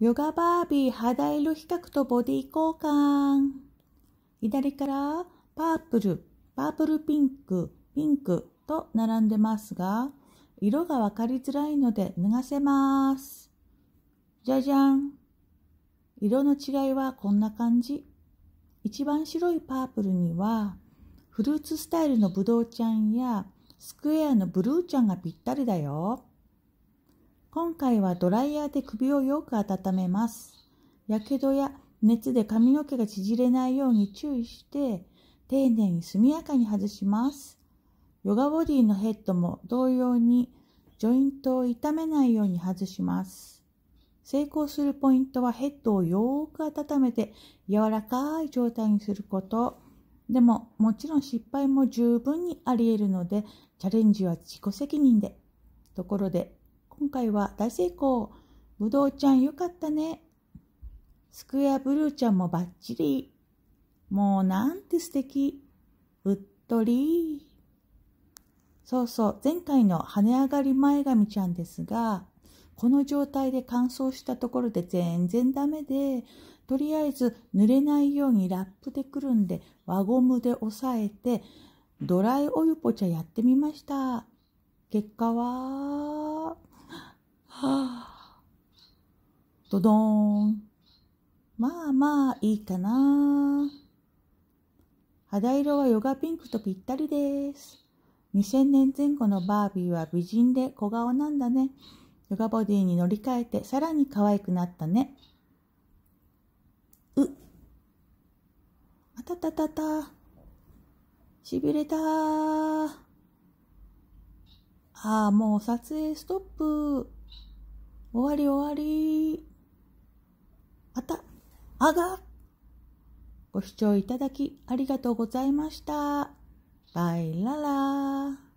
ヨガバービー肌色比較とボディ交換。左からパープル、パープルピンク、ピンクと並んでますが、色がわかりづらいので脱がせます。じゃじゃん。色の違いはこんな感じ。一番白いパープルには、フルーツスタイルのブドウちゃんやスクエアのブルーちゃんがぴったりだよ。今回はドライヤーで首をよく温めます。やけどや熱で髪の毛が縮れないように注意して、丁寧に速やかに外します。ヨガボディのヘッドも同様にジョイントを傷めないように外します。成功するポイントはヘッドをよーく温めて柔らかい状態にすること。でももちろん失敗も十分にあり得るのでチャレンジは自己責任で。ところで今回は大成功ぶどうちゃんよかったねスクエアブルーちゃんもバッチリもうなんて素敵うっとりそうそう前回の跳ね上がり前髪ちゃんですがこの状態で乾燥したところで全然ダメでとりあえず濡れないようにラップでくるんで輪ゴムで押さえてドライお湯ポチャやってみました。結果ははあ、どどーん。まあまあいいかな。肌色はヨガピンクとぴったりです。2000年前後のバービーは美人で小顔なんだね。ヨガボディに乗り換えてさらに可愛くなったね。う。あたたたた。しびれたああ、もう撮影ストップ。終わり終わり。また、あが。ご視聴いただきありがとうございました。バイララ